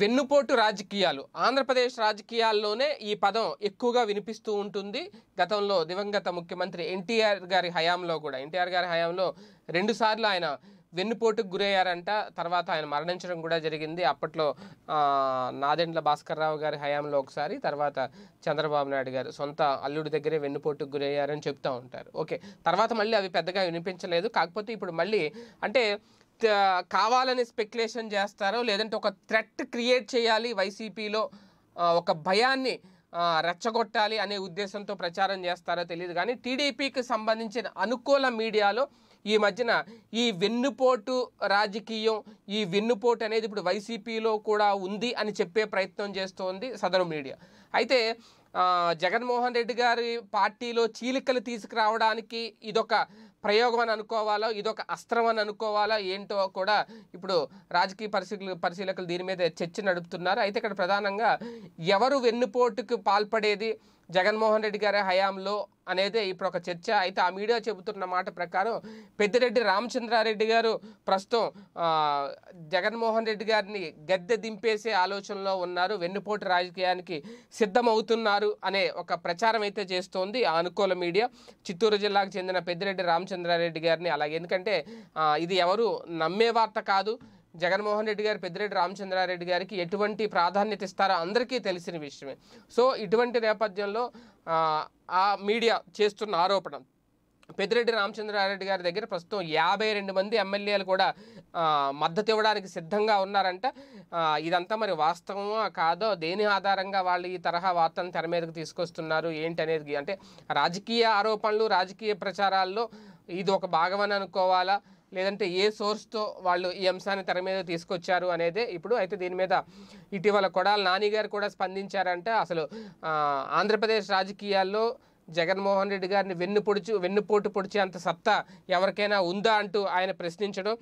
వెన్నుపోటు రాజకీయాలు ఆంధ్రప్రదేశ్ రాజకీయాల్లోనే ఈ పదం ఎక్కువగా వినిపిస్తూ ఉంటుంది గతంలో దివంగత ముఖ్యమంత్రి ఎన్టీఆర్ గారి హయాంలో కూడా ఎన్టీఆర్ గారి హయాంలో రెండుసార్లు ఆయన వెన్నుపోటుకు గురయ్యారంట తర్వాత ఆయన మరణించడం కూడా జరిగింది అప్పట్లో నాదెండ్ల భాస్కర్ రావు గారి హయాంలో ఒకసారి తర్వాత చంద్రబాబు నాయుడు గారు సొంత అల్లుడి దగ్గరే వెన్నుపోటుకు గురయ్యారని చెప్తూ ఉంటారు ఓకే తర్వాత మళ్ళీ అవి పెద్దగా వినిపించలేదు కాకపోతే ఇప్పుడు మళ్ళీ అంటే కావాలని స్పెక్యులేషన్ చేస్తారో లేదంటే ఒక థ్రెట్ క్రియేట్ చేయాలి వైసీపీలో ఒక భయాన్ని రెచ్చగొట్టాలి అనే ఉద్దేశంతో ప్రచారం చేస్తారో తెలియదు కానీ టీడీపీకి సంబంధించిన అనుకూల మీడియాలో ఈ మధ్యన ఈ వెన్నుపోటు రాజకీయం ఈ వెన్నుపోటు అనేది ఇప్పుడు వైసీపీలో కూడా ఉంది అని చెప్పే ప్రయత్నం చేస్తోంది సదరు మీడియా అయితే జగన్మోహన్ రెడ్డి గారి పార్టీలో చీలికలు తీసుకురావడానికి ఇదొక ప్రయోగం అని అనుకోవాలో ఇదొక అస్త్రం అని అనుకోవాలా ఏంటో కూడా ఇప్పుడు రాజకీయ పరిశీలు పరిశీలకులు దీని మీద చర్చ నడుపుతున్నారు అయితే ఇక్కడ ప్రధానంగా ఎవరు వెన్నుపోటుకు పాల్పడేది జగన్మోహన్ రెడ్డి గారి హయాంలో అనేది ఇప్పుడు ఒక చర్చ అయితే ఆ మీడియా చెబుతున్న మాట ప్రకారం పెద్దిరెడ్డి రామచంద్రారెడ్డి గారు ప్రస్తుతం జగన్మోహన్ రెడ్డి గారిని గద్దె దింపేసే ఆలోచనలో ఉన్నారు వెన్నుపోటు రాజకీయానికి సిద్ధమవుతున్నారు అనే ఒక ప్రచారం అయితే చేస్తోంది ఆ అనుకూల మీడియా చిత్తూరు జిల్లాకు చెందిన పెద్దిరెడ్డి రామచంద్రారెడ్డి గారిని అలాగే ఎందుకంటే ఇది ఎవరు నమ్మే వార్త కాదు జగన్మోహన్ రెడ్డి గారు పెద్దిరెడ్డి రామచంద్రారెడ్డి గారికి ఎటువంటి ప్రాధాన్యత ఇస్తారో అందరికీ తెలిసిన విషయమే సో ఇటువంటి నేపథ్యంలో ఆ మీడియా చేస్తున్న ఆరోపణ పెద్దిరెడ్డి రామచంద్రారెడ్డి గారి దగ్గర ప్రస్తుతం యాభై రెండు మంది ఎమ్మెల్యేలు కూడా మద్దతు ఇవ్వడానికి సిద్ధంగా ఉన్నారంట ఇదంతా మరి వాస్తవమా కాదో దేని ఆధారంగా వాళ్ళు ఈ తరహా వార్తను తెర మీదకు తీసుకొస్తున్నారు ఏంటి అనేది అంటే రాజకీయ ఆరోపణలు రాజకీయ ప్రచారాల్లో ఇది ఒక భాగమని అనుకోవాలా లేదంటే ఏ సోర్స్తో వాళ్ళు ఈ అంశాన్ని తెర మీద తీసుకొచ్చారు అనేది ఇప్పుడు అయితే దీని మీద ఇటీవల కొడాల నాని గారు కూడా స్పందించారంటే అసలు ఆంధ్రప్రదేశ్ రాజకీయాల్లో జగన్మోహన్ రెడ్డి గారిని వెన్ను పొడిచి వెన్నుపోటు పొడిచే అంత సత్తా ఎవరికైనా ఉందా అంటూ ఆయన ప్రశ్నించడం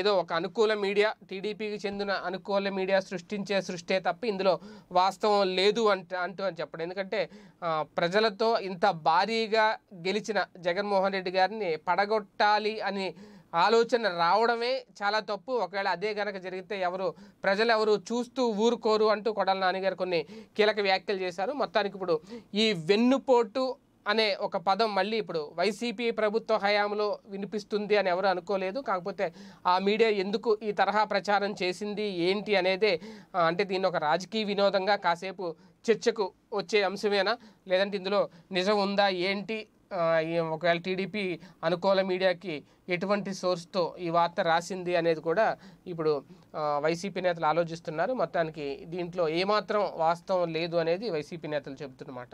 ఏదో ఒక అనుకూల మీడియా టీడీపీకి చెందిన అనుకూల మీడియా సృష్టించే సృష్టే తప్ప ఇందులో వాస్తవం లేదు అంట అంటూ అని చెప్పడం ఎందుకంటే ప్రజలతో ఇంత భారీగా గెలిచిన జగన్మోహన్ రెడ్డి గారిని పడగొట్టాలి అని ఆలోచన రావడమే చాలా తప్పు ఒకవేళ అదే గనక జరిగితే ఎవరు ప్రజలు ఎవరు చూస్తూ ఊరుకోరు అంటూ కొడాల నాన్నగారు కొన్ని కీలక వ్యాఖ్యలు చేశారు మొత్తానికి ఇప్పుడు ఈ వెన్నుపోటు అనే ఒక పదం మళ్ళీ ఇప్పుడు వైసీపీ ప్రభుత్వ హయాంలో వినిపిస్తుంది అని ఎవరు అనుకోలేదు కాకపోతే ఆ మీడియా ఎందుకు ఈ తరహా ప్రచారం చేసింది ఏంటి అనేది అంటే దీన్ని ఒక రాజకీయ వినోదంగా కాసేపు చర్చకు వచ్చే అంశమేనా లేదంటే ఇందులో నిజం ఉందా ఏంటి ఒకవేళ టీడీపీ అనుకూల మీడియాకి ఎటువంటి సోర్స్తో ఈ వార్త రాసింది అనేది కూడా ఇప్పుడు వైసీపీ నేతలు ఆలోచిస్తున్నారు మొత్తానికి దీంట్లో ఏమాత్రం వాస్తవం లేదు అనేది వైసీపీ నేతలు చెబుతున్నమాట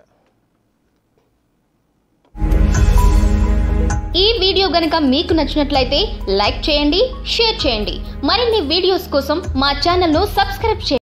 ఈ వీడియో గనుక మీకు నచ్చినట్లయితే లైక్ చేయండి షేర్ చేయండి మరిన్ని వీడియోస్ కోసం మా ఛానల్ను సబ్స్క్రైబ్ చేయండి